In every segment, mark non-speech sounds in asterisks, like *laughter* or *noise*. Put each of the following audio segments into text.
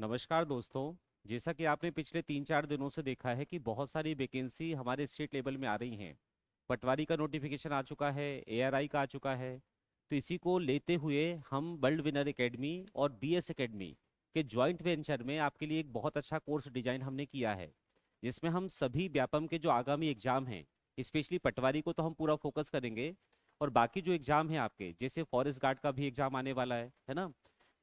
नमस्कार दोस्तों जैसा कि आपने पिछले तीन चार दिनों से देखा है कि बहुत सारी वैकेंसी हमारे स्टेट लेवल में आ रही हैं पटवारी का नोटिफिकेशन आ चुका है एआरआई का आ चुका है तो इसी को लेते हुए हम वर्ल्ड विनर एकेडमी और बीएस एकेडमी के ज्वाइंट वेंचर में आपके लिए एक बहुत अच्छा कोर्स डिजाइन हमने किया है जिसमें हम सभी व्यापम के जो आगामी एग्जाम हैं स्पेशली पटवारी को तो हम पूरा फोकस करेंगे और बाकी जो एग्जाम है आपके जैसे फॉरेस्ट गार्ड का भी एग्जाम आने वाला है है ना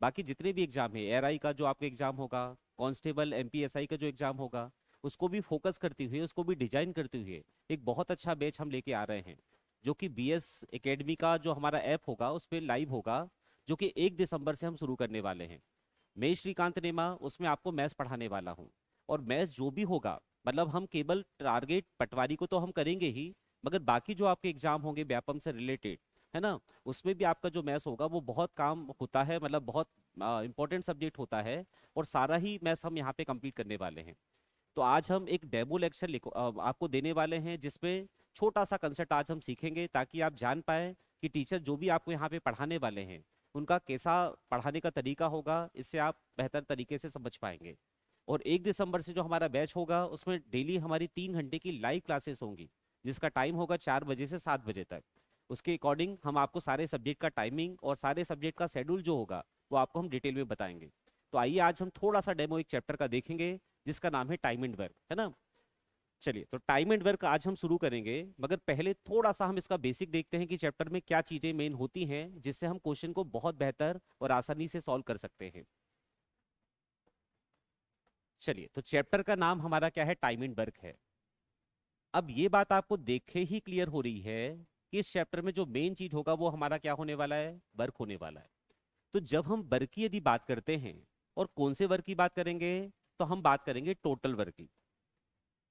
बाकी जितने भी एग्जाम है एर का जो आपका एग्जाम होगा कांस्टेबल एमपीएसआई का जो एग्जाम होगा उसको भी फोकस करते हुए उसको भी डिजाइन करते हुए एक बहुत अच्छा बैच हम लेके आ रहे हैं जो कि बी एस एकेडमी का जो हमारा ऐप होगा उस पर लाइव होगा जो कि एक दिसंबर से हम शुरू करने वाले हैं मैं श्रीकांत नेमा उसमें आपको मैथ्स पढ़ाने वाला हूँ और मैथ्स जो भी होगा मतलब हम केवल टारगेट पटवारी को तो हम करेंगे ही मगर बाकी जो आपके एग्जाम होंगे व्यापम से रिलेटेड है ना उसमें भी आपका जो मैथ्स होगा वो बहुत काम होता है मतलब बहुत इंपॉर्टेंट सब्जेक्ट होता है और सारा ही मैथ्स हम यहाँ पे कंप्लीट करने वाले हैं तो आज हम एक डेमो लेक्चर लिखो आपको देने वाले हैं जिसमें छोटा सा कंसेप्ट आज हम सीखेंगे ताकि आप जान पाए कि टीचर जो भी आपको यहाँ पे पढ़ाने वाले हैं उनका कैसा पढ़ाने का तरीका होगा इससे आप बेहतर तरीके से समझ पाएंगे और एक दिसंबर से जो हमारा बैच होगा उसमें डेली हमारी तीन घंटे की लाइव क्लासेस होंगी जिसका टाइम होगा चार बजे से सात बजे तक उसके अकॉर्डिंग हम आपको सारे सब्जेक्ट का टाइमिंग और सारे सब्जेक्ट का शेड्यूल जो होगा वो आपको हम डिटेल में बताएंगे तो आइए आज हम थोड़ा सा डेमो एक चैप्टर का देखेंगे जिसका नाम है टाइम एंड वर्क है ना चलिए तो टाइम एंड वर्क आज हम शुरू करेंगे मगर पहले थोड़ा सा हम इसका बेसिक देखते हैं कि चैप्टर में क्या चीज़ें मेन होती हैं जिससे हम क्वेश्चन को बहुत बेहतर और आसानी से सॉल्व कर सकते हैं चलिए तो चैप्टर का नाम हमारा क्या है टाइम एंड वर्क है अब ये बात आपको देखे ही क्लियर हो रही है इस चैप्टर में जो मेन चीज होगा वो हमारा क्या होने वाला है वर्क होने वाला है तो जब हम वर्क की यदि बात करते हैं और कौन से वर्क की बात करेंगे तो हम बात करेंगे टोटल वर्क की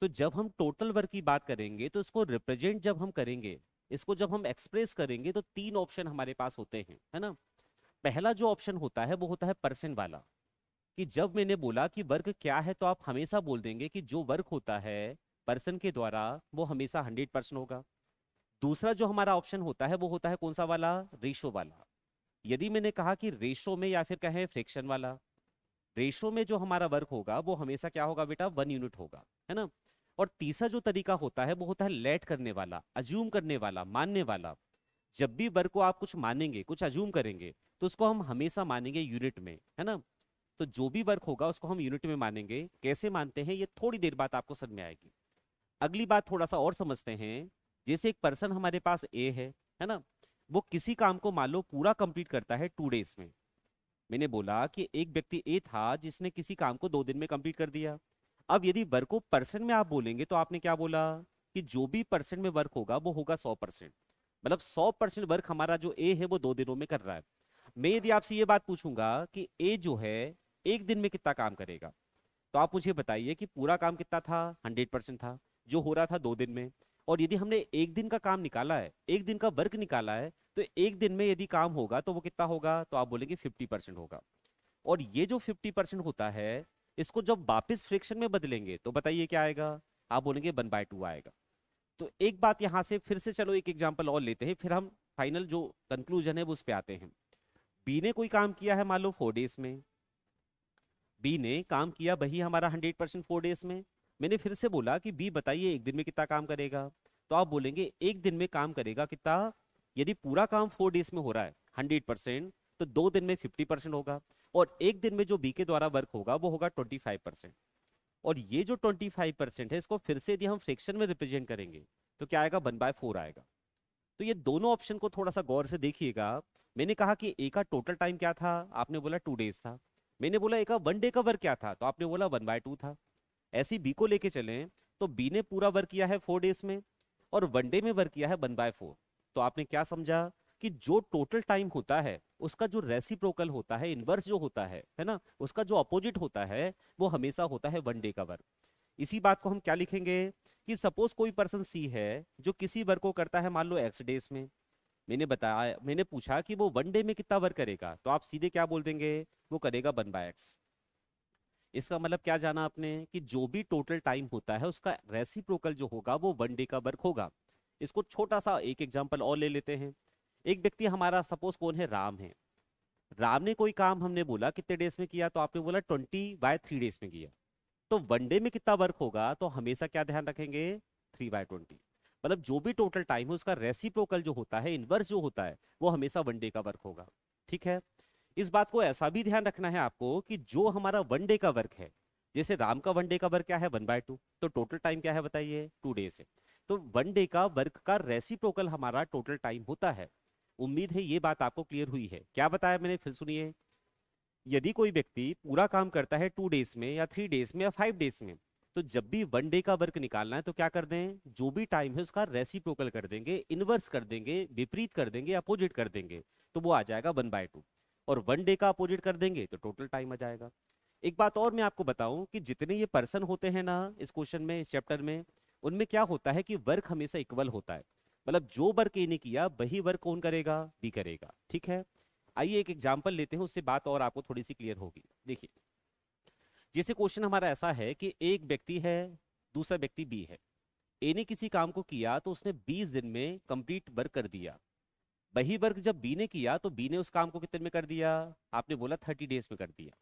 तो जब हम टोटल वर्क की बात करेंगे तो इसको रिप्रेजेंट जब हम करेंगे इसको जब हम एक्सप्रेस करेंगे तो तीन ऑप्शन हमारे पास होते हैं है ना पहला जो ऑप्शन होता है वो होता है परसेंट वाला कि जब मैंने बोला कि वर्क क्या है तो आप हमेशा बोल देंगे कि जो वर्क होता है पर्सन के द्वारा वो हमेशा हंड्रेड परसेंट होगा दूसरा जो हमारा ऑप्शन होता है वो होता है कौन सा वाला रेशो वाला यदि मैंने कहा कि रेशो में या फिर कहें फ्रिक्शन वाला रेशो में जो हमारा वर्क होगा वो हमेशा क्या होगा बेटा वन यूनिट होगा है ना और तीसरा जो तरीका होता है वो होता है लेट करने वाला अज्यूम करने वाला मानने वाला जब भी वर्क को आप कुछ मानेंगे कुछ अज्यूम करेंगे तो उसको हम हमेशा मानेंगे यूनिट में है ना तो जो भी वर्क होगा उसको हम यूनिट में मानेंगे कैसे मानते हैं ये थोड़ी देर बाद आपको समझ में आएगी अगली बात थोड़ा सा और समझते हैं जैसे एक पर्सन हमारे पास ए है है ना वो किसी काम को मान लो पूरा कंप्लीट करता है टू डेज में मैंने बोला कि एक व्यक्ति ए था जिसने किसी काम को दो दिन में कंप्लीट कर दिया अब यदि वर्क को परसेंट में आप बोलेंगे तो आपने क्या बोला कि जो भी परसेंट में वर्क होगा वो होगा सौ परसेंट मतलब सौ परसेंट वर्क हमारा जो ए है वो दो दिनों में कर रहा है मैं यदि आपसे ये बात पूछूंगा कि ए जो है एक दिन में कितना काम करेगा तो आप मुझे बताइए कि पूरा काम कितना था हंड्रेड परसेंट था जो हो रहा था दो दिन में और यदि हमने एक दिन का काम निकाला है एक दिन का वर्क निकाला है तो एक दिन में यदि काम होगा तो वो कितना होगा तो आप बोलेंगे फिफ्टी परसेंट होगा और ये जो फिफ्टी परसेंट होता है इसको जब वापस फ्रिक्शन में बदलेंगे तो बताइए क्या आएगा आप बोलेंगे वन बाय टू आएगा तो एक बात यहाँ से फिर से चलो एक एग्जाम्पल और लेते हैं फिर हम फाइनल जो कंक्लूजन है वो उस पर आते हैं बी ने कोई काम किया है मान लो फोर डेज में बी ने काम किया वही हमारा हंड्रेड परसेंट फोर डेज में मैंने फिर से बोला कि बी बताइए एक दिन में कितना काम करेगा तो आप बोलेंगे एक दिन में काम करेगा कितना यदि पूरा काम फोर डेज में हो रहा है हंड्रेड परसेंट तो दो दिन में फिफ्टी परसेंट होगा और एक दिन में जो बी के द्वारा वर्क होगा वो होगा ट्वेंटी फाइव परसेंट और ये जो ट्वेंटी फाइव परसेंट है इसको फिर से यदि हम फ्रिक्शन में रिप्रेजेंट करेंगे तो क्या आएगा वन बाय फोर आएगा तो ये दोनों ऑप्शन को थोड़ा सा गौर से देखिएगा मैंने कहा कि ए का टोटल टाइम क्या था आपने बोला टू डेज था मैंने बोला ए का वन डे का वर्क क्या था तो आपने बोला वन बाय टू था ऐसी बी को लेके चले तो बी ने पूरा वर्क किया है फोर डेज में और वनडे में वर्क किया है वन बाय फोर तो आपने क्या समझा कि जो टोटल टाइम होता है उसका जो रेसिप्रोकल होता है इनवर्स जो होता है है ना उसका जो अपोजिट होता है वो हमेशा होता है वन डे का वर्क इसी बात को हम क्या लिखेंगे कि सपोज कोई पर्सन सी है जो किसी वर्क को करता है मान लो एक्स डेज में मैंने बताया मैंने पूछा कि वो वन डे में कितना वर्क करेगा तो आप सीधे क्या बोल देंगे वो करेगा वन बाय एक्स इसका मतलब क्या जाना आपने कि जो भी टोटल टाइम होता है उसका रेसिप्रोकल जो होगा वो वन डे का वर्क होगा इसको छोटा सा एक एग्जाम्पल और ले लेते हैं एक व्यक्ति हमारा सपोज कौन है राम है राम ने कोई काम हमने बोला कितने डेज में किया तो आपने बोला ट्वेंटी बाय थ्री डेज में किया तो वन डे में कितना वर्क होगा तो हमेशा क्या ध्यान रखेंगे थ्री बाय ट्वेंटी मतलब जो भी टोटल टाइम है उसका रेसिप्रोकल जो होता है इनवर्स जो होता है वो हमेशा वन डे का वर्क होगा ठीक है इस बात को ऐसा भी ध्यान रखना है आपको कि जो हमारा वन डे का वर्क है जैसे राम का वन डे का वर्क क्या है वन बाय टू तो टोटल टाइम क्या है बताइए टू डेज है तो वन डे का वर्क का रेसिप्रोकल हमारा टोटल टाइम होता है उम्मीद है ये बात आपको क्लियर हुई है क्या बताया मैंने फिर सुनिए यदि कोई व्यक्ति पूरा काम करता है टू डेज में या थ्री डेज में या फाइव डेज में तो जब भी वन डे का वर्क निकालना है तो क्या कर दें जो भी टाइम है उसका रेसिप्रोकल कर देंगे इनवर्स कर देंगे विपरीत कर देंगे अपोजिट कर देंगे तो वो आ जाएगा वन बाय टू और वन डे का अपोजिट कर देंगे तो टोटल टाइम आ जाएगा एक बात और मैं आपको बताऊं कि जितने ये पर्सन होते हैं ना इस क्वेश्चन में इस चैप्टर में उनमें क्या होता है कि वर्क हमेशा इक्वल होता है मतलब जो वर्क ए ने किया वही वर्क कौन करेगा बी करेगा ठीक है आइए एक एग्जाम्पल लेते हैं उससे बात और आपको थोड़ी सी क्लियर होगी देखिए जैसे क्वेश्चन हमारा ऐसा है कि एक व्यक्ति है दूसरा व्यक्ति बी है ए ने किसी काम को किया तो उसने बीस दिन में कंप्लीट वर्क कर दिया वही वर्क जब बी ने किया तो बी ने उस काम को कितने में कर दिया आपने बोला थर्टी डेज में कर दिया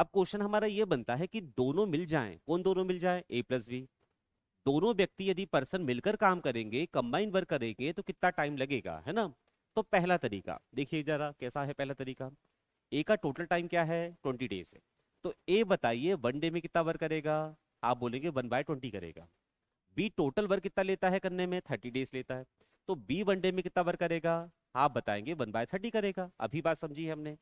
अब क्वेश्चन हमारा ये बनता है कि दोनों मिल जाएं कौन दोनों मिल जाएं ए प्लस बी दोनों व्यक्ति यदि पर्सन मिलकर काम करेंगे कंबाइन वर्क करेंगे तो कितना टाइम लगेगा है ना तो पहला तरीका देखिए जरा कैसा है पहला तरीका ए का टोटल टाइम क्या है ट्वेंटी डेज है तो ए बताइए वन डे में कितना वर्क करेगा आप बोलेंगे वन बाय ट्वेंटी करेगा बी टोटल वर्क कितना लेता है करने में थर्टी डेज लेता है तो बी वन डे में कितना वर्क करेगा आप बताएंगे वन बाय थर्टी करेगा अभी बात समझी हमने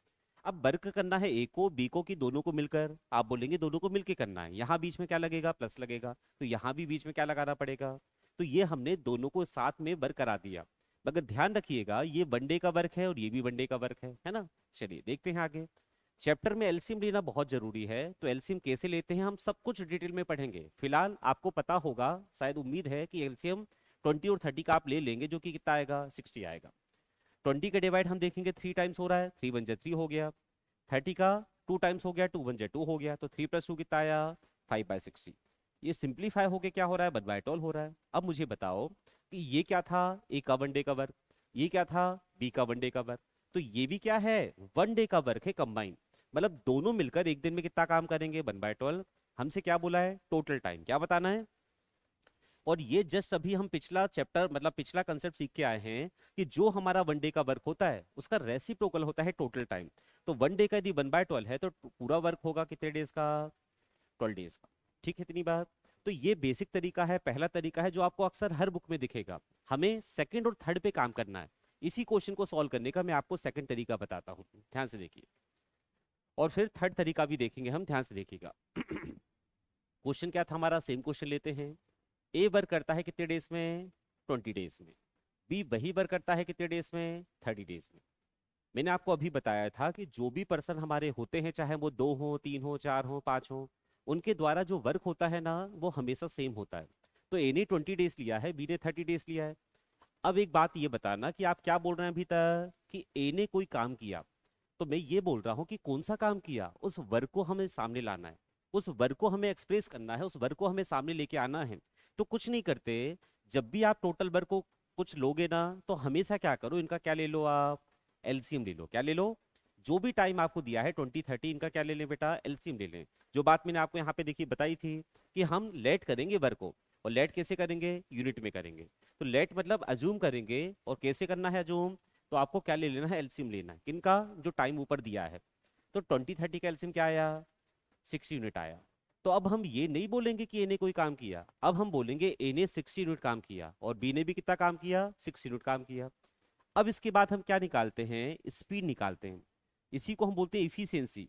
अब वर्क करना है ए को बी को की दोनों को मिलकर आप बोलेंगे दोनों को मिलकर करना है यहाँ बीच में क्या लगेगा प्लस लगेगा तो यहाँ भी बीच में क्या लगाना पड़ेगा तो ये हमने दोनों को साथ में वर्क करा दिया मगर ध्यान रखिएगा ये वनडे का वर्क है और ये भी वनडे का वर्क है है ना चलिए देखते हैं आगे चैप्टर में एलसीएम लेना बहुत जरूरी है तो एलसीएम कैसे लेते हैं हम सब कुछ डिटेल में पढ़ेंगे फिलहाल आपको पता होगा शायद उम्मीद है कि एलसीएम ट्वेंटी और थर्टी का आप ले लेंगे जो कि कितना आएगा सिक्सटी आएगा ट्वेंटी का डिवाइड हम देखेंगे थ्री टाइम्स हो रहा है थ्री वन जे थ्री हो गया थर्टी का टू टाइम्स हो गया टू वन जे टू हो गया तो थ्री प्लस टू कितना आया फाइव बाई सिक्सटी ये सिंप्लीफाई होकर क्या हो रहा है वन बाय टोल हो रहा है अब मुझे बताओ कि ये क्या था ए का वन डे का वर्क ये क्या था बी का वन डे का वर्क तो ये भी क्या है वन डे का वर्क है कंबाइन मतलब दोनों मिलकर एक दिन में कितना काम करेंगे वन बाय ट्वेल्व हमसे क्या बोला है टोटल टाइम क्या बताना है और ये जस्ट अभी हम पिछला चैप्टर मतलब पिछला कंसेप्ट सीख के आए हैं कि जो हमारा वन डे का वर्क होता है उसका रेसिप्रोकल होता है टोटल टाइम तो वन डे का यदि वन बाय ट्वेल्व है तो पूरा वर्क होगा कितने डेज का ट्वेल्व डेज का ठीक है इतनी बात तो ये बेसिक तरीका है पहला तरीका है जो आपको अक्सर हर बुक में दिखेगा हमें सेकेंड और थर्ड पे काम करना है इसी क्वेश्चन को सॉल्व करने का मैं आपको सेकेंड तरीका बताता हूँ ध्यान से देखिए और फिर थर्ड तरीका भी देखेंगे हम ध्यान से देखिएगा क्वेश्चन *clears throat* क्या था हमारा सेम क्वेश्चन लेते हैं ए वर्क करता है कितने डेज में ट्वेंटी डेज में बी वही वर्क करता है कितने डेज में थर्टी डेज में मैंने आपको अभी बताया था कि जो भी पर्सन हमारे होते हैं चाहे वो दो हो तीन हो चार हो पांच हो उनके द्वारा जो वर्क होता है ना वो हमेशा सेम होता है तो ए ने ट्वेंटी डेज लिया है बी ने थर्टी डेज लिया है अब एक बात ये बताना कि आप क्या बोल रहे हैं अभी तक कि ए ने कोई काम किया तो मैं ये बोल रहा हूँ कि कौन सा काम किया उस वर्क को हमें सामने लाना है उस वर्क को हमें एक्सप्रेस करना है उस वर्क को हमें सामने लेके आना है तो कुछ नहीं करते जब भी आप टोटल वर्क को कुछ लोगे ना तो हमेशा क्या करो इनका क्या ले लो आप एलसीएम ले लो क्या ले लो जो भी टाइम आपको दिया है ट्वेंटी थर्टी इनका क्या ले लें बेटा एलसीएम ले लें जो बात मैंने आपको यहाँ पे देखिए बताई थी कि हम लेट करेंगे वर्क को और लेट कैसे करेंगे यूनिट में करेंगे तो लेट मतलब अजूम करेंगे और कैसे करना है अजूम तो आपको क्या ले लेना है एलसीएम लेना है किनका जो टाइम ऊपर दिया है तो ट्वेंटी थर्टी का एलसीएम क्या आया सिक्स यूनिट आया तो अब हम ये नहीं बोलेंगे कि ए ने कोई काम किया अब हम बोलेंगे ए ने सिक्सटी यूनिट काम किया और बी ने भी कितना काम किया सिक्सटी यूनिट काम किया अब इसके बाद हम क्या निकालते हैं स्पीड निकालते हैं इसी को हम बोलते हैं इफिशियंसी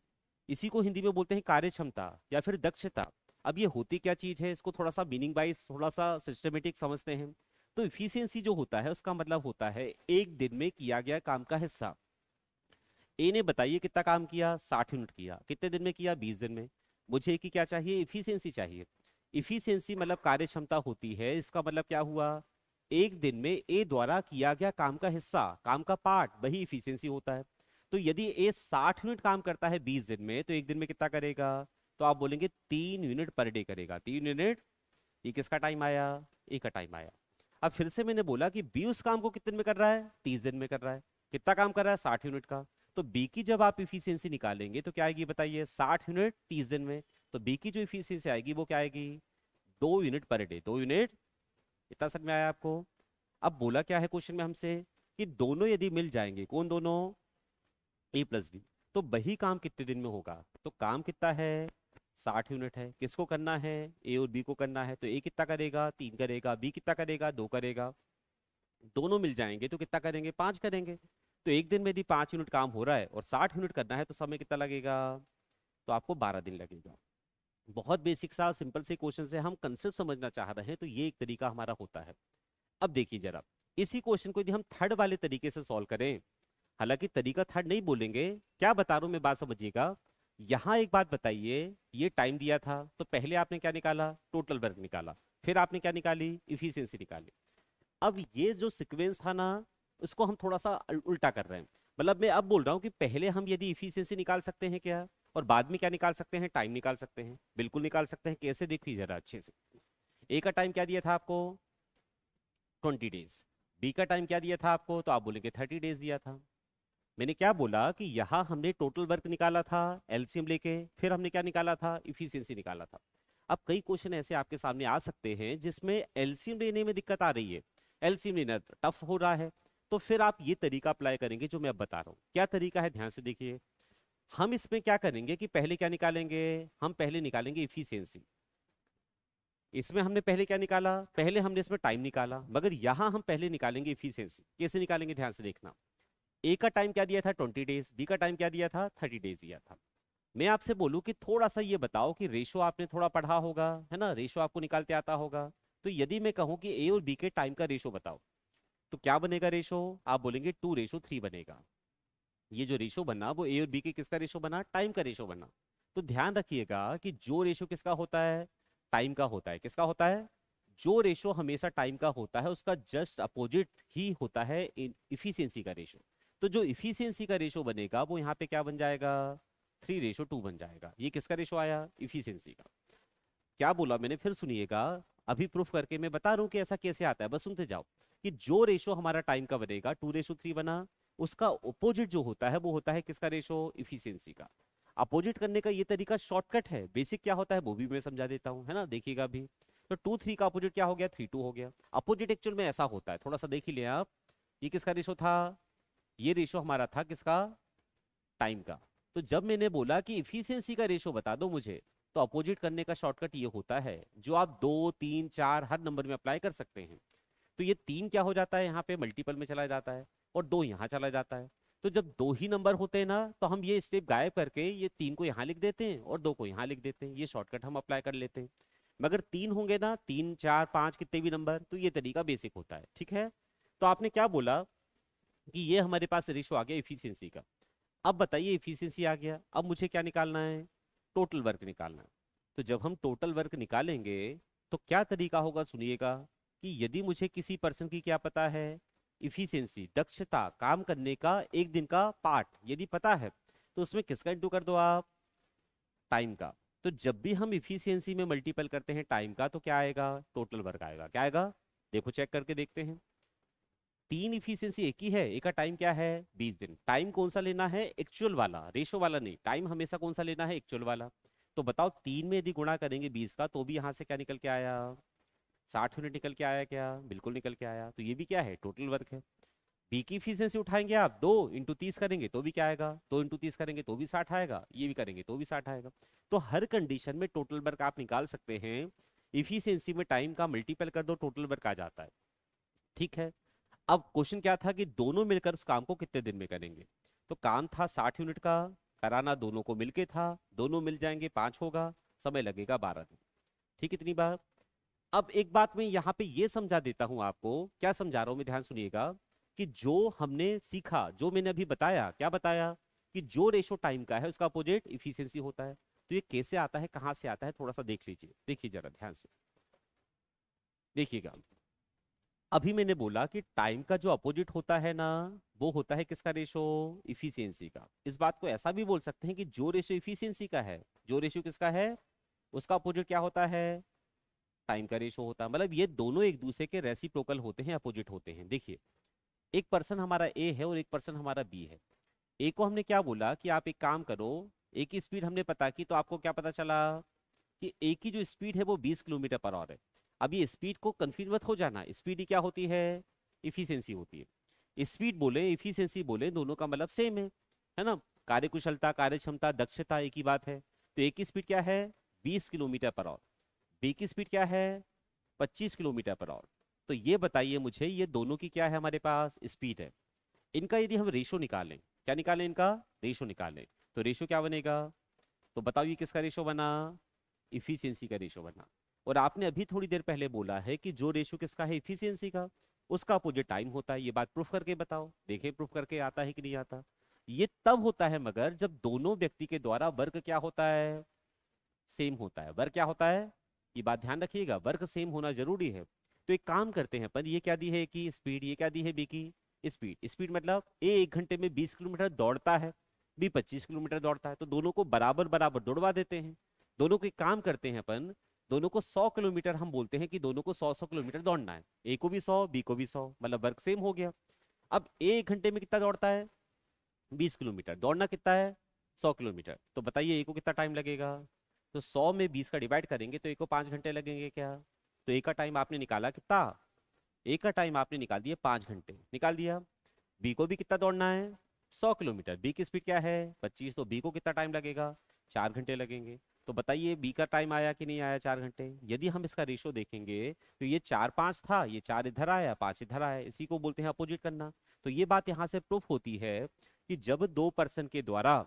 इसी को हिंदी में बोलते हैं कार्य क्षमता या फिर दक्षता अब ये होती क्या चीज़ है इसको थोड़ा सा मीनिंग वाइज थोड़ा सा सिस्टमेटिक समझते हैं तो इफिशियंसी जो होता है उसका मतलब होता है एक दिन में किया गया काम का हिस्सा ए ने बताइए कितना काम किया साठ यूनिट किया कितने दिन में किया बीस दिन में मुझे कि क्या चाहिए इफिशियंसी चाहिए इफिशियंसी मतलब कार्य क्षमता होती है इसका मतलब क्या हुआ एक दिन में ए द्वारा किया गया काम का हिस्सा काम का पार्ट वही इफिशियंसी होता है तो यदि ए साठ यूनिट काम करता है बीस दिन में तो एक दिन में कितना करेगा तो आप बोलेंगे तीन यूनिट पर डे करेगा तीन यूनिट ये किसका टाइम आया ए का टाइम आया अब फिर से मैंने बोला कि बी उस काम को कितने में कर रहा है तीस दिन में कर रहा है कितना काम कर रहा है साठ यूनिट का तो बी की जब आप इफिशियंसी निकालेंगे तो क्या आएगी बताइए साठ यूनिट तीस दिन में तो बी की जो इफिशियंसी आएगी वो क्या आएगी दो यूनिट पर डे दो यूनिट इतना समझ में आया आपको अब बोला क्या है क्वेश्चन में हमसे कि दोनों यदि मिल जाएंगे कौन दोनों ए प्लस बी तो वही काम कितने दिन में होगा तो काम कितना है साठ यूनिट है किसको करना है ए और बी को करना है तो ए कितना करेगा तीन करेगा बी कितना करेगा दो करेगा दोनों मिल जाएंगे तो कितना करेंगे पांच करेंगे तो एक दिन में यदि पांच यूनिट काम हो रहा है और साठ यूनिट करना है तो समय कितना लगेगा तो आपको बारह दिन लगेगा बहुत बेसिक सा सिंपल से क्वेश्चन से हम कंसेप्ट समझना चाह रहे हैं तो ये एक तरीका हमारा होता है अब देखिए जरा इसी क्वेश्चन को यदि हम थर्ड वाले तरीके से सॉल्व करें हालांकि तरीका थर्ड नहीं बोलेंगे क्या बता रहा हूं मैं बात समझिएगा यहाँ एक बात बताइए ये टाइम दिया था तो पहले आपने क्या निकाला टोटल वर्क निकाला फिर आपने क्या निकाली इफिशियंसी निकाली अब ये जो सिक्वेंस था ना इसको हम थोड़ा सा उल्टा कर रहे हैं मतलब मैं अब बोल रहा हूँ कि पहले हम यदि इफिशियंसी निकाल सकते हैं क्या और बाद में क्या निकाल सकते हैं टाइम निकाल सकते हैं बिल्कुल निकाल सकते हैं कैसे देखिए जरा अच्छे से ए का टाइम क्या दिया था आपको ट्वेंटी डेज बी का टाइम क्या दिया था आपको तो आप बोलेंगे थर्टी डेज दिया था मैंने क्या बोला कि यहाँ हमने टोटल वर्क निकाला था एलसीएम लेके फिर हमने क्या निकाला था इफिशियंसी निकाला था अब कई क्वेश्चन ऐसे आपके सामने आ सकते हैं जिसमें एलसीएम लेने में दिक्कत आ रही है एलसीएम लेना टफ हो रहा है तो फिर आप ये तरीका अप्लाई करेंगे जो मैं अब बता रहा हूँ क्या तरीका है ध्यान से देखिए हम इसमें क्या करेंगे कि पहले क्या निकालेंगे हम पहले निकालेंगे इफिशियंसी इसमें हमने पहले क्या निकाला पहले हमने इसमें टाइम निकाला मगर यहाँ हम पहले निकालेंगे इफिशियंसी कैसे निकालेंगे ध्यान से देखना ए का टाइम क्या दिया था ट्वेंटी डेज बी का टाइम क्या दिया था थर्टी डेज दिया था मैं आपसे बोलूँ कि थोड़ा सा ये बताओ कि रेशो आपने थोड़ा पढ़ा होगा है ना रेशो आपको निकालते आता होगा तो यदि मैं कहूँ कि ए और बी के टाइम का रेशो बताओ तो क्या बनेगा रेशो आप बोलेंगे टू रेशो थ्री बनेगा ये जो रेशो बना वो ए और बी के किसका रेशो बना टाइम का रेशो बना तो ध्यान रखिएगा कि जो रेशो किसका होता है टाइम का होता है किसका होता है जो रेशो हमेशा टाइम का होता है उसका जस्ट अपोजिट ही होता है इफिशियंसी का रेशो तो जो इफिशियंसी का रेशो बनेगा वो यहाँ पे क्या बन जाएगा थ्री रेशो टू बन जाएगा ये किसका रेशो आया इफिशियंसी का क्या बोला मैंने फिर सुनिएगा अभी प्रूफ करके मैं बता रहा हूँ कि ऐसा कैसे आता है बस सुनते जाओ कि जो रेशो हमारा टाइम का बनेगा टू रेशो थ्री बना उसका अपोजिट जो होता है वो होता है किसका रेशो इफिशियंसी का अपोजिट करने का ये तरीका शॉर्टकट है बेसिक क्या होता है वो भी मैं समझा देता हूँ है ना देखिएगा अभी तो टू थ्री का अपोजिट क्या हो गया थ्री टू हो गया अपोजिट एक्चुअल में ऐसा होता है थोड़ा सा देख ही लिया आप ये किसका रेशो था ये रेशो हमारा था किसका टाइम का तो जब मैंने बोला कि इफिशियंसी का रेशो बता दो मुझे तो अपोजिट करने का शॉर्टकट ये होता है जो आप दो तीन चार हर नंबर में अप्लाई कर सकते हैं तो ये तीन क्या हो जाता है यहाँ पे मल्टीपल में चला जाता है और दो यहाँ चला जाता है तो जब दो ही नंबर होते हैं ना तो हम ये स्टेप गायब करके ये तीन को यहाँ लिख देते हैं और दो को यहाँ लिख देते हैं ये शॉर्टकट हम अप्लाई कर लेते हैं मगर तीन होंगे ना तीन चार पाँच कितने भी नंबर तो ये तरीका बेसिक होता है ठीक है तो आपने क्या बोला कि ये हमारे पास रिश्व आ गया इफिशियंसी का अब बताइए इफिशियंसी आ गया अब मुझे क्या निकालना है टोटल वर्क निकालना है तो जब हम टोटल वर्क निकालेंगे तो क्या तरीका होगा सुनिएगा कि यदि मुझे किसी पर्सन की क्या पता है इफिशियंसी दक्षता काम करने का एक दिन का पार्ट यदि पता है तो उसमें किसका इंटू कर दो आप टाइम का तो जब भी हम इफिशियंसी में मल्टीपल करते हैं टाइम का तो क्या आएगा टोटल वर्क आएगा क्या आएगा देखो चेक करके देखते हैं तीन इफिशियंसी एक ही है एक का टाइम क्या है बीस दिन टाइम कौन सा लेना है एक्चुअल वाला रेशो वाला नहीं टाइम हमेशा कौन सा लेना है एक्चुअल वाला तो बताओ तीन में यदि गुणा करेंगे बीस का तो भी यहां से क्या निकल के आया साठ यूनिट निकल के आया क्या बिल्कुल निकल के आया तो ये भी क्या है टोटल वर्क है बी की इफिशियंसी उठाएंगे आप दो इंटू तीस करेंगे तो भी क्या आएगा दो इंटू तीस करेंगे तो भी साठ आएगा ये भी करेंगे तो भी साठ आएगा तो हर कंडीशन में टोटल वर्क आप निकाल सकते हैं इफिशियंसी में टाइम का मल्टीपल कर दो टोटल वर्क आ जाता है ठीक है अब क्वेश्चन क्या था कि दोनों मिलकर उस काम को कितने दिन में करेंगे तो काम था साठ यूनिट का कराना दोनों को मिलके था दोनों मिल जाएंगे पांच होगा समय लगेगा बारह दिन ठीक इतनी बार अब एक बात मैं यहाँ पे ये समझा देता हूं आपको क्या समझा रहा हूं मैं ध्यान सुनिएगा कि जो हमने सीखा जो मैंने अभी बताया क्या बताया कि जो रेशो टाइम का है उसका अपोजिट इफिशियंसी होता है तो ये कैसे आता है कहां से आता है थोड़ा सा देख लीजिए देखिए जरा ध्यान से देखिएगा अभी मैंने बोला कि टाइम का जो अपोजिट होता है ना वो होता है किसका रेशो इफिशियंसी का इस बात को ऐसा भी बोल सकते हैं कि जो रेशो इफिशियंसी का है जो रेशो किसका है उसका अपोजिट क्या होता है टाइम का रेशो होता है मतलब ये दोनों एक दूसरे के रेसिप्रोकल होते हैं अपोजिट होते हैं देखिए एक पर्सन हमारा ए है और एक पर्सन हमारा बी है ए को हमने क्या बोला कि आप एक काम करो ए की स्पीड हमने पता की तो आपको क्या पता चला कि ए की जो स्पीड है वो बीस किलोमीटर पर आवर है अब ये स्पीड को कंफ्यूज मत हो जाना स्पीड क्या होती है इफिशियंसी होती है स्पीड बोले इफिशियंसी बोले दोनों का मतलब सेम है है ना कार्यकुशलता कार्य क्षमता दक्षता एक ही बात है तो एक ही स्पीड क्या है 20 किलोमीटर पर आवर बी की स्पीड क्या है 25 किलोमीटर पर आवर तो ये बताइए मुझे ये दोनों की क्या है हमारे पास स्पीड है इनका यदि हम रेशो निकालें क्या निकालें इनका रेशो निकालें तो रेशो क्या बनेगा तो बताओ ये किसका रेशो बना इफिशियंसी का रेशो बना और आपने अभी थोड़ी देर पहले बोला है कि जो रेशो किसका है इफिशियंसी का उसका अपोजिट टाइम होता है ये बात प्रूफ करके बताओ देखें प्रूफ करके आता है कि नहीं आता ये तब होता है मगर जब दोनों व्यक्ति के द्वारा वर्क क्या होता है सेम होता है वर्क क्या होता है ये बात ध्यान रखिएगा वर्क सेम होना जरूरी है तो एक काम करते हैं अपन ये क्या दी है कि स्पीड ये क्या दी है बी की स्पीड स्पीड मतलब ए एक घंटे में बीस किलोमीटर दौड़ता है बी पच्चीस किलोमीटर दौड़ता है तो दोनों को बराबर बराबर दौड़वा देते हैं दोनों को काम करते हैं अपन दोनों को सौ किलोमीटर हम बोलते हैं कि दोनों को सौ सौ किलोमीटर दौड़ना है ए को भी सौ बी को भी सौ मतलब वर्क सेम हो गया अब ए एक घंटे में कितना दौड़ता है बीस किलोमीटर दौड़ना कितना है सौ किलोमीटर तो बताइए ए को कितना टाइम लगेगा तो सौ में बीस का डिवाइड करेंगे तो एक को पाँच घंटे लगेंगे क्या तो एक का टाइम आपने निकाला कितना एक का टाइम आपने निकाल दिया पाँच घंटे निकाल दिया बी को भी कितना दौड़ना है सौ किलोमीटर बी की स्पीड क्या है पच्चीस तो बी को कितना टाइम लगेगा चार घंटे लगेंगे तो बताइए बी का टाइम आया कि नहीं आया चार घंटे यदि हम इसका रेशो देखेंगे तो ये चार पाँच था ये चार इधर आया पाँच इधर आया इसी को बोलते हैं अपोजिट करना तो ये बात यहाँ से प्रूफ होती है कि जब दो पर्सन के द्वारा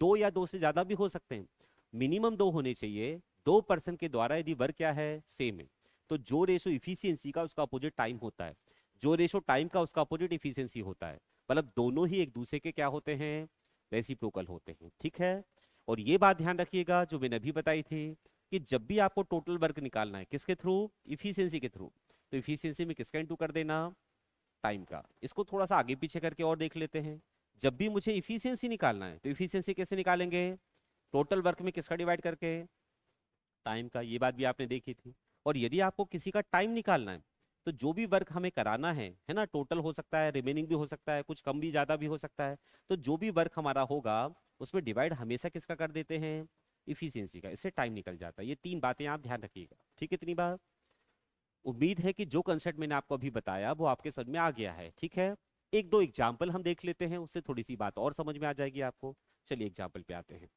दो या दो से ज़्यादा भी हो सकते हैं मिनिमम दो होने चाहिए दो पर्सन के द्वारा यदि वर्क क्या है सेम है तो जो रेशो इफिशियंसी का उसका अपोजिट टाइम होता है जो रेशो टाइम का उसका अपोजिट इफिशियंसी होता है मतलब दोनों ही एक दूसरे के क्या होते हैं रेसिप्रोकल होते हैं ठीक है और ये बात ध्यान रखिएगा जो मैंने अभी बताई थी कि जब भी आपको टोटल वर्क निकालना है किसके थ्रू इफिशियंसी के थ्रू तो इफिशियंसी में किसका इंटू कर देना टाइम का इसको थोड़ा सा आगे पीछे करके और देख लेते हैं जब भी मुझे इफिशियंसी निकालना है तो इफिशियंसी कैसे निकालेंगे टोटल वर्क में किसका डिवाइड करके है टाइम का ये बात भी आपने देखी थी और यदि आपको किसी का टाइम निकालना है तो जो भी वर्क हमें कराना है है ना टोटल हो सकता है रिमेनिंग भी हो सकता है कुछ कम भी ज़्यादा भी हो सकता है तो जो भी वर्क हमारा होगा उसमें डिवाइड हमेशा किसका कर देते हैं इफिशियंसी का इससे टाइम निकल जाता है ये तीन बातें आप ध्यान रखिएगा ठीक है इतनी बार उम्मीद है कि जो कंसेप्ट मैंने आपको अभी बताया वो आपके समझ में आ गया है ठीक है एक दो एग्जाम्पल हम देख लेते हैं उससे थोड़ी सी बात और समझ में आ जाएगी आपको चलिए एग्जाम्पल पे आते हैं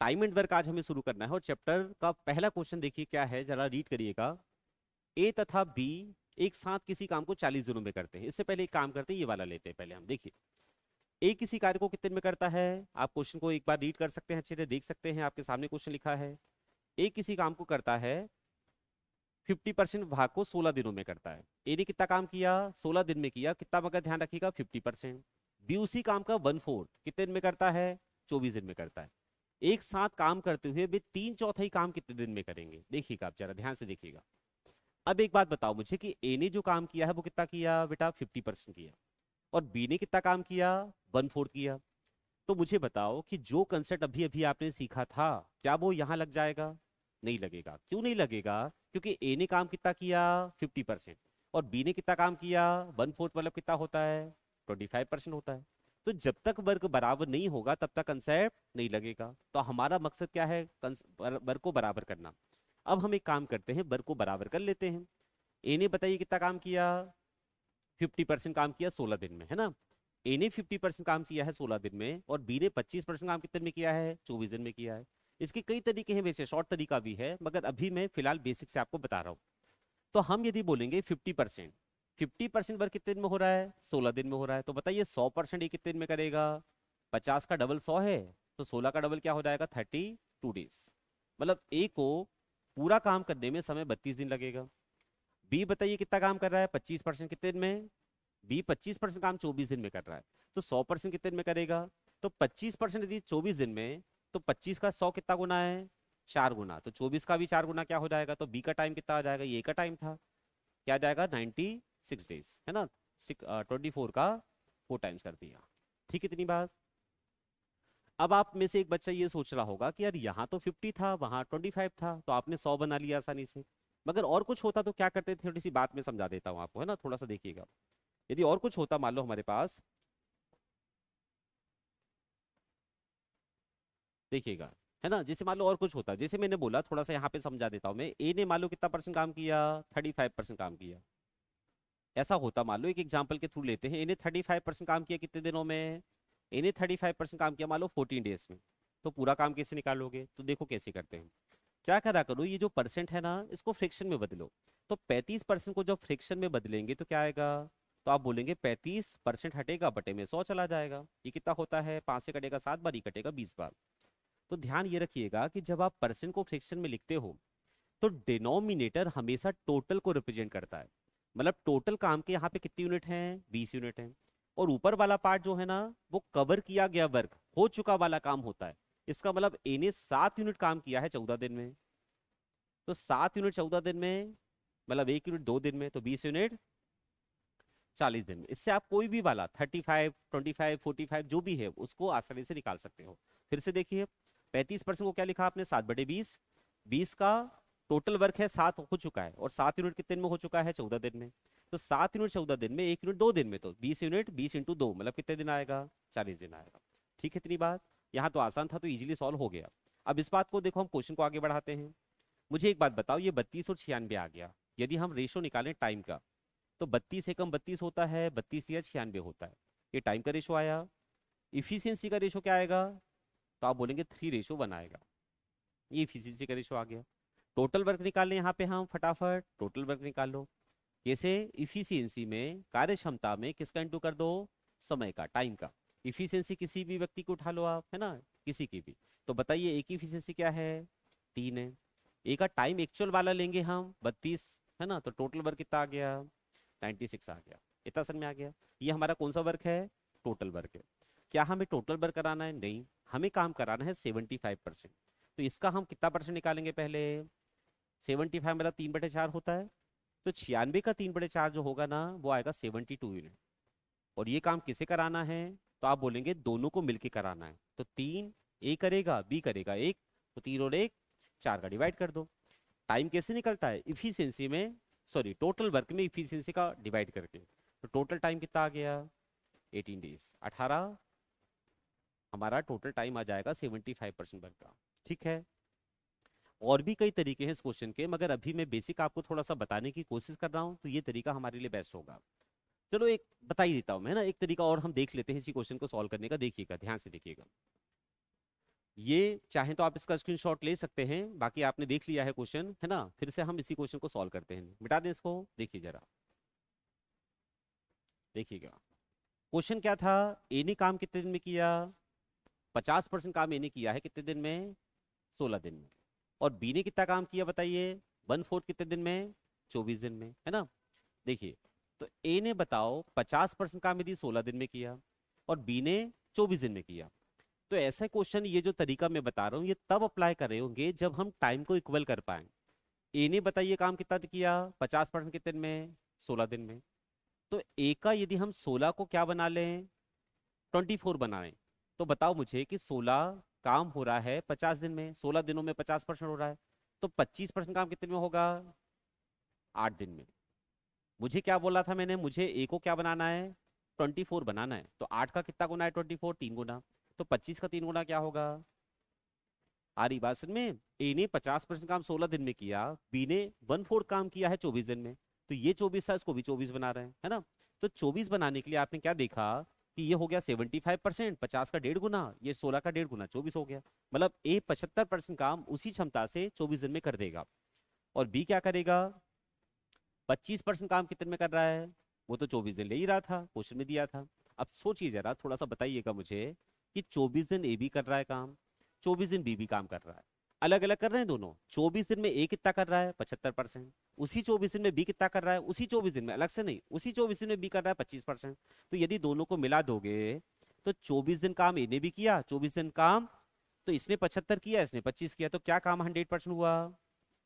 टाइम एंड वर्क आज हमें शुरू करना है और चैप्टर का पहला क्वेश्चन देखिए क्या है जरा रीड करिएगा ए तथा बी एक साथ किसी काम को चालीस दिनों में करते हैं इससे पहले एक काम करते हैं ये वाला लेते हैं पहले हम देखिए ए किसी कार्य को कितने में करता है आप क्वेश्चन को एक बार रीड कर सकते हैं अच्छे से देख सकते हैं आपके सामने क्वेश्चन लिखा है ए किसी काम को करता है फिफ्टी परसेंट भाग को सोलह दिनों में करता है ए ने कितना काम किया सोलह दिन में किया कितना मगर ध्यान रखिएगा फिफ्टी परसेंट बी उसी काम का वन फोर्थ कितने दिन में करता है चौबीस दिन में करता है एक साथ काम करते हुए वे तीन चौथाई काम कितने दिन में करेंगे देखिएगा आप जरा ध्यान से देखिएगा अब एक बात बताओ मुझे कि ए ने जो काम किया है वो कितना किया बेटा फिफ्टी परसेंट किया और बी ने कितना काम किया वन फोर्थ किया तो मुझे बताओ कि जो कंसेप्ट अभी अभी आपने सीखा था क्या वो यहाँ लग जाएगा नहीं लगेगा क्यों नहीं लगेगा क्योंकि ए ने काम कितना किया फिफ्टी परसेंट और बी ने कितना काम किया वन फोर्थ मतलब कितना होता है ट्वेंटी फाइव परसेंट होता है तो जब तक वर्ग बराबर नहीं होगा तब तक कंसेप्ट नहीं लगेगा तो हमारा मकसद क्या है वर्ग को बराबर करना अब हम एक काम करते हैं वर्ग को बराबर कर लेते हैं ए ने बताइए कितना काम किया फिफ्टी परसेंट काम किया सोलह दिन में है ना ए ने फिफ्टी परसेंट काम किया है सोलह दिन में और बी ने पच्चीस परसेंट काम कितने में किया है चौबीस दिन में किया है इसके कई तरीके हैं वैसे शॉर्ट तरीका भी है मगर अभी मैं फिलहाल बेसिक से आपको बता रहा हूँ तो हम यदि बोलेंगे fifty percent fifty percent work कितने दिन में हो रहा है सोलह दिन में हो रहा है तो बताइए सौ परसेंट ये कितने दिन में करेगा पचास का डबल सौ है तो सोलह का डबल क्या हो जाएगा थर्टी टू डेज मतलब ए को पूरा काम करने में समय बत्तीस दिन लगेगा बी बताइए कितना काम कर रहा है पच्चीस परसेंट कितने दिन में बी पच्चीस परसेंट काम चौबीस दिन में कर रहा है तो सौ परसेंट कितने दिन में करेगा तो पच्चीस परसेंट यदि चौबीस दिन में तो पच्चीस का सौ कितना गुना है चार गुना तो चौबीस का भी चार गुना क्या हो जाएगा तो बी का टाइम कितना आ जाएगा ये का टाइम था क्या जाएगा नाइन्टी सिक्स डेज है ना ट्वेंटी फोर का फोर टाइम्स कर दिया ठीक इतनी बात अब आप में से एक बच्चा ये सोच रहा होगा कि यार यहाँ तो फिफ्टी था वहाँ ट्वेंटी फाइव था तो आपने सौ बना लिया आसानी से मगर और कुछ होता तो क्या करते थोड़ी सी बात में समझा देता हूँ आपको है ना थोड़ा सा देखिएगा यदि और कुछ होता मान लो हमारे पास देखिएगा है ना जैसे मान लो और कुछ होता जैसे मैंने बोला थोड़ा सा यहाँ पे समझा देता हूँ मैं ए ने मान लो कितना परसेंट काम किया थर्टी फाइव परसेंट काम किया ऐसा होता मान लो एक एग्जाम्पल के थ्रू लेते हैं इन्हें थर्टी फाइव परसेंट काम किया कितने दिनों में इन्हें थर्टी फाइव परसेंट काम किया मान लो फोर्टीन डेज में तो पूरा काम कैसे निकालोगे तो देखो कैसे करते हैं क्या करा करो ये जो परसेंट है ना इसको फ्रिक्शन में बदलो तो पैंतीस परसेंट को जब फ्रिक्शन में बदलेंगे तो क्या आएगा तो आप बोलेंगे पैंतीस परसेंट हटेगा बटे में सौ चला जाएगा ये कितना होता है पाँच से कटेगा सात बार ही कटेगा बीस बार तो ध्यान ये रखिएगा कि जब आप परसेंट को फ्रिक्शन में लिखते हो तो डिनोमिनेटर हमेशा टोटल को रिप्रेजेंट करता है मतलब टोटल काम के यहाँ पे कितनी यूनिट हैं बीस यूनिट हैं और ऊपर वाला पार्ट जो है ना वो कवर किया गया वर्क हो चुका वाला काम होता है इसका मतलब ए ने सात यूनिट काम किया है चौदह दिन में तो सात यूनिट चौदह दिन में मतलब एक यूनिट दो दिन में तो बीस यूनिट चालीस दिन में इससे आप कोई भी वाला thirty five twenty five forty five जो भी है उसको आसानी से निकाल सकते हो फिर से देखिए पैंतीस परसेंट को क्या लिखा आपने सात बटे बीस बीस का टोटल वर्क है सात हो चुका है और सात यूनिट कितने दिन में हो चुका है चौदह दिन में तो सात यूनिट चौदह दिन में एक यूनिट दो दिन में तो बीस यूनिट बीस इंटू दो मतलब कितने दिन आएगा चालीस दिन आएगा ठीक है इतनी बात यहाँ तो आसान था तो इजिली सॉल्व हो गया अब इस बात को देखो हम क्वेश्चन को आगे बढ़ाते हैं मुझे एक बात बताओ ये बत्तीस और छियानवे आ गया यदि हम रेशो निकालें टाइम का तो बत्तीस से कम बत्तीस होता है बत्तीस या छियानवे होता है ये टाइम का रेशो आया इफिशियंसी का रेशो क्या आएगा तो आप बोलेंगे थ्री रेशो वन आएगा ये इफिशियंसी का रेशो आ गया टोटल वर्क निकाल लें यहाँ पे हम फटाफट टोटल वर्क निकाल लो कैसे इफिशियंसी में कार्य क्षमता में किसका इंटू कर दो समय का टाइम का इफिशियंसी किसी भी व्यक्ति को उठा लो आप है ना किसी की भी तो बताइए एक इफिशियंसी क्या है तीन है एक का टाइम एक्चुअल वाला लेंगे हम बत्तीस है ना तो टोटल वर्क कितना आ गया नाइन्टी सिक्स आ गया इतना समय में आ गया ये हमारा कौन सा वर्क है टोटल वर्क है क्या हमें टोटल वर्क कराना है नहीं हमें काम कराना है सेवेंटी फाइव परसेंट तो इसका हम कितना परसेंट निकालेंगे पहले सेवेंटी फाइव मतलब तीन बटे चार होता है तो छियानवे का तीन बटे चार जो होगा ना वो आएगा सेवनटी टू यूनिट और ये काम किसे कराना है तो आप बोलेंगे दोनों को मिलके कराना है तो तीन ए करेगा बी करेगा एक तो तीन और एक चार का डिवाइड कर दो टाइम कैसे निकलता है इफिशियंसी में सॉरी टोटल वर्क में इफिशियंसी का डिवाइड करके तो टोटल टाइम कितना आ गया एटीन डेज अठारह हमारा टोटल टाइम आ जाएगा सेवेंटी फाइव परसेंट वर्क का ठीक है और भी कई तरीके हैं इस क्वेश्चन के मगर अभी मैं बेसिक आपको थोड़ा सा बताने की कोशिश कर रहा हूँ तो ये तरीका हमारे लिए बेस्ट होगा चलो एक बता ही देता हूँ मैं ना एक तरीका और हम देख लेते हैं इसी क्वेश्चन को सॉल्व करने का देखिएगा ध्यान से देखिएगा ये चाहे तो आप इसका स्क्रीन ले सकते हैं बाकी आपने देख लिया है क्वेश्चन है ना फिर से हम इसी क्वेश्चन को सोल्व करते हैं मिटा दें इसको देखिए जरा देखिएगा क्वेश्चन क्या था एनी काम कितने दिन में किया पचास परसेंट काम एनी किया है कितने दिन में सोलह दिन में और बी ने कितना काम किया बताइए वन फोर्थ कितने दिन में चौबीस दिन में है ना देखिए तो ए ने बताओ पचास परसेंट काम यदि सोलह दिन में किया और बी ने चौबीस दिन में किया तो ऐसा क्वेश्चन ये जो तरीका मैं बता रहा हूँ ये तब अप्लाई कर रहे होंगे जब हम टाइम को इक्वल कर पाए ए ने बताइए काम कितना किया पचास परसेंट कितने दिन में सोलह दिन में तो ए का यदि हम सोलह को क्या बना लें ट्वेंटी फोर बनाएं तो बताओ मुझे कि सोलह काम हो रहा है पचास दिन में सोलह दिनों में पचास परसेंट हो रहा है तो पच्चीस परसेंट काम कितने में होगा आठ दिन में मुझे क्या बोला था मैंने मुझे ए को क्या बनाना है ट्वेंटी फोर बनाना है तो आठ का कितना गुना है ट्वेंटी फोर तीन गुना तो पच्चीस का तीन गुना क्या होगा आ रही बात सुन में ए ने पचास परसेंट काम सोलह दिन में किया बी ने वन फोर्थ काम किया है चौबीस दिन में तो ये चौबीस था इसको भी चौबीस बना रहे हैं है ना तो चौबीस बनाने के लिए आपने क्या देखा कि ये हो गया 75 परसेंट पचास का डेढ़ गुना ये 16 का डेढ़ गुना 24 हो गया मतलब ए 75 परसेंट काम उसी क्षमता से 24 दिन में कर देगा और बी क्या करेगा 25 परसेंट काम कितने में कर रहा है वो तो 24 दिन ले ही रहा था क्वेश्चन में दिया था अब सोचिए जरा थोड़ा सा बताइएगा मुझे कि 24 दिन ए भी कर रहा है काम 24 दिन बी भी काम कर रहा है अलग अलग कर रहे हैं दोनों 24 दिन में ए कितना कर रहा है पचहत्तर परसेंट उसी चौबीस दिन में बी कितना कर रहा है उसी चौबीस दिन में अलग से नहीं उसी चौबीस दिन में बी कर रहा है पच्चीस परसेंट तो यदि दोनों को मिला दोगे तो चौबीस दिन काम इन्हें भी किया चौबीस दिन काम तो इसने पचहत्तर किया इसने पच्चीस किया तो क्या काम हंड्रेड परसेंट हुआ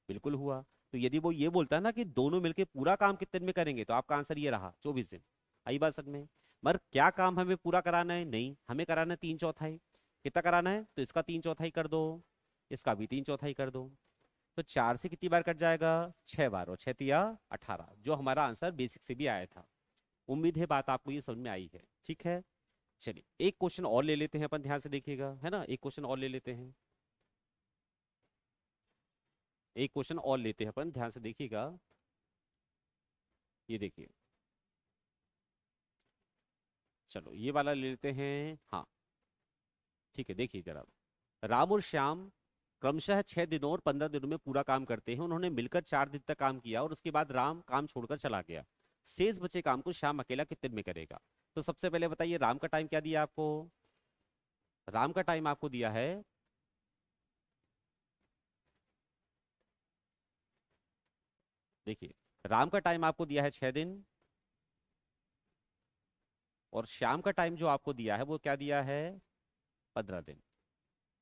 बिल्कुल हुआ तो यदि वो ये बोलता है ना कि दोनों मिलकर पूरा काम कितने दिन में करेंगे तो आपका आंसर ये रहा चौबीस दिन आई बात सर में मगर क्या काम हमें पूरा कराना है नहीं हमें कराना है तीन चौथाई कितना कराना है तो इसका तीन चौथाई कर दो इसका भी तीन चौथाई कर दो तो चार से कितनी बार कट जाएगा छह बार और छह अठारह जो हमारा आंसर बेसिक से भी आया था उम्मीद है बात आपको ये समझ में आई है ठीक है चलिए एक क्वेश्चन और ले लेते हैं अपन ध्यान से देखिएगा है ना एक क्वेश्चन और ले लेते हैं एक क्वेश्चन और लेते हैं अपन ध्यान से देखिएगा ये देखिए चलो ये वाला ले लेते हैं हाँ ठीक है देखिए जरा राम और श्याम क्रमशः छह दिनों और पंद्रह दिनों में पूरा काम करते हैं उन्होंने मिलकर चार दिन तक काम किया और उसके बाद राम काम छोड़कर चला गया शेष बचे काम को श्याम अकेला कितने में करेगा तो सबसे पहले बताइए राम का टाइम क्या दिया आपको राम का टाइम आपको दिया है देखिए राम का टाइम आपको दिया है छह दिन और श्याम का टाइम जो आपको दिया है वो क्या दिया है पंद्रह दिन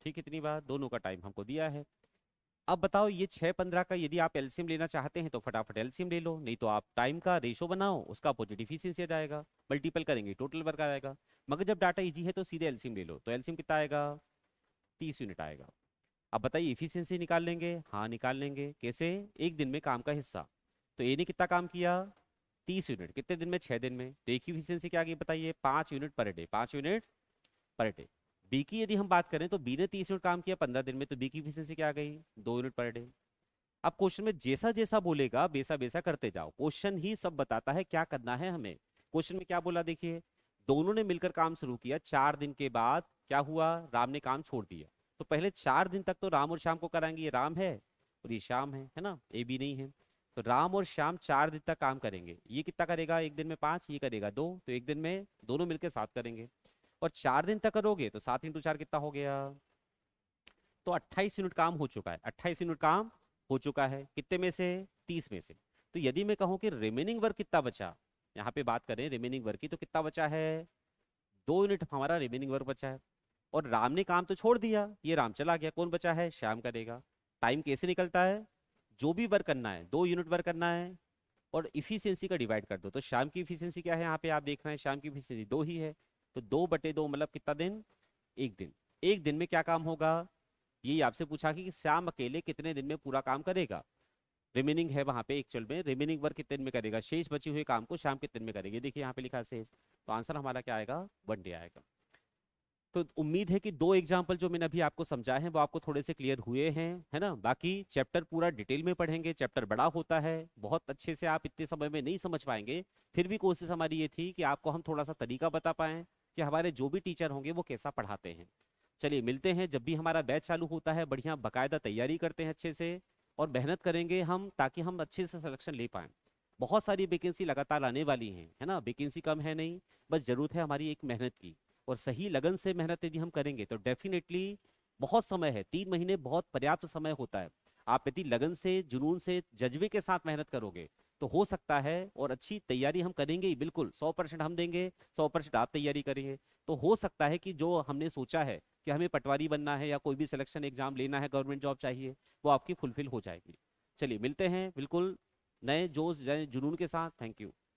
ठीक इतनी बार दोनों का टाइम हमको दिया है अब बताओ ये छः पंद्रह का यदि आप एल्सियम लेना चाहते हैं तो फटाफट एल्सियम ले लो नहीं तो आप टाइम का रेशो बनाओ उसका अपोजिट इफिशियंसी आ जाएगा मल्टीपल करेंगे टोटल वर्क आएगा मगर जब डाटा ईजी है तो सीधे एल्सियम ले लो तो एल्सियम कितना आएगा तीस यूनिट आएगा अब बताइए इफिशियंसी निकाल लेंगे हाँ निकाल लेंगे कैसे एक दिन में काम का हिस्सा तो ए ने कितना काम किया तीस यूनिट कितने दिन में छः दिन में तो एक इफिशियंसी क्या आ गई बताइए पाँच यूनिट पर डे पाँच यूनिट पर डे बी की यदि हम बात करें तो बी ने तीस यूनिट काम किया पंद्रह दिन में तो बी की इफिशियंसी क्या गई दो यूनिट पर डे अब क्वेश्चन में जैसा जैसा बोलेगा बेसा बेसा करते जाओ क्वेश्चन ही सब बताता है क्या करना है हमें क्वेश्चन में क्या बोला देखिए दोनों ने मिलकर काम शुरू किया चार दिन के बाद क्या हुआ राम ने काम छोड़ दिया तो पहले चार दिन तक तो राम और श्याम को कराएंगे ये राम है और ये श्याम है है ना ए बी नहीं है तो राम और श्याम चार दिन तक काम करेंगे ये कितना करेगा एक दिन में पांच ये करेगा दो तो एक दिन में दोनों मिलकर सात करेंगे और चार दिन तक करोगे तो सात इंटू चार कितना हो गया तो अट्ठाईस यूनिट काम हो चुका है अट्ठाईस यूनिट काम हो चुका है कितने में से तीस में से तो यदि मैं कहूं कि रिमेनिंग वर्क कितना बचा यहाँ पे बात करें रिमेनिंग वर्क की तो कितना बचा है दो यूनिट हमारा रिमेनिंग वर्क बचा है और राम ने काम तो छोड़ दिया ये राम चला गया कौन बचा है श्याम करेगा टाइम कैसे निकलता है जो भी वर्क करना है दो यूनिट वर्क करना है और इफिशियंसी का डिवाइड कर दो तो शाम की इफिशियंसी क्या है यहाँ पे आप देख रहे हैं शाम की इफिशियंसी दो ही है तो दो बटे दो मतलब कितना दिन एक दिन एक दिन में क्या काम होगा ये आपसे पूछा कि श्याम अकेले कितने दिन में पूरा काम करेगा रिमेनिंग है वहां पे एक्चुअल में रिमेनिंग वर्क कितने दिन में करेगा शेष बचे हुए काम को शाम कितने में करेंगे देखिए यहाँ पे लिखा शेष तो आंसर हमारा क्या आएगा वन डे आएगा तो उम्मीद है कि दो एग्जाम्पल जो मैंने अभी आपको समझाए हैं वो आपको थोड़े से क्लियर हुए हैं है ना बाकी चैप्टर पूरा डिटेल में पढ़ेंगे चैप्टर बड़ा होता है बहुत अच्छे से आप इतने समय में नहीं समझ पाएंगे फिर भी कोशिश हमारी ये थी कि आपको हम थोड़ा सा तरीका बता पाएं कि हमारे जो भी टीचर होंगे वो कैसा पढ़ाते हैं चलिए मिलते हैं जब भी हमारा बैच चालू होता है बढ़िया बाकायदा तैयारी करते हैं अच्छे से और मेहनत करेंगे हम ताकि हम अच्छे से सिलेक्शन ले पाएँ बहुत सारी वेकेंसी लगातार आने वाली हैं है ना वेकेंसी कम है नहीं बस ज़रूरत है हमारी एक मेहनत की और सही लगन से मेहनत यदि हम करेंगे तो डेफिनेटली बहुत समय है तीन महीने बहुत पर्याप्त समय होता है आप यदि लगन से जुनून से जज्बे के साथ मेहनत करोगे तो हो सकता है और अच्छी तैयारी हम करेंगे ही बिल्कुल सौ परसेंट हम देंगे सौ परसेंट आप तैयारी करेंगे तो हो सकता है कि जो हमने सोचा है कि हमें पटवारी बनना है या कोई भी सिलेक्शन एग्जाम लेना है गवर्नमेंट जॉब चाहिए वो आपकी फुलफिल हो जाएगी चलिए मिलते हैं बिल्कुल नए जोश नए जुनून के साथ थैंक यू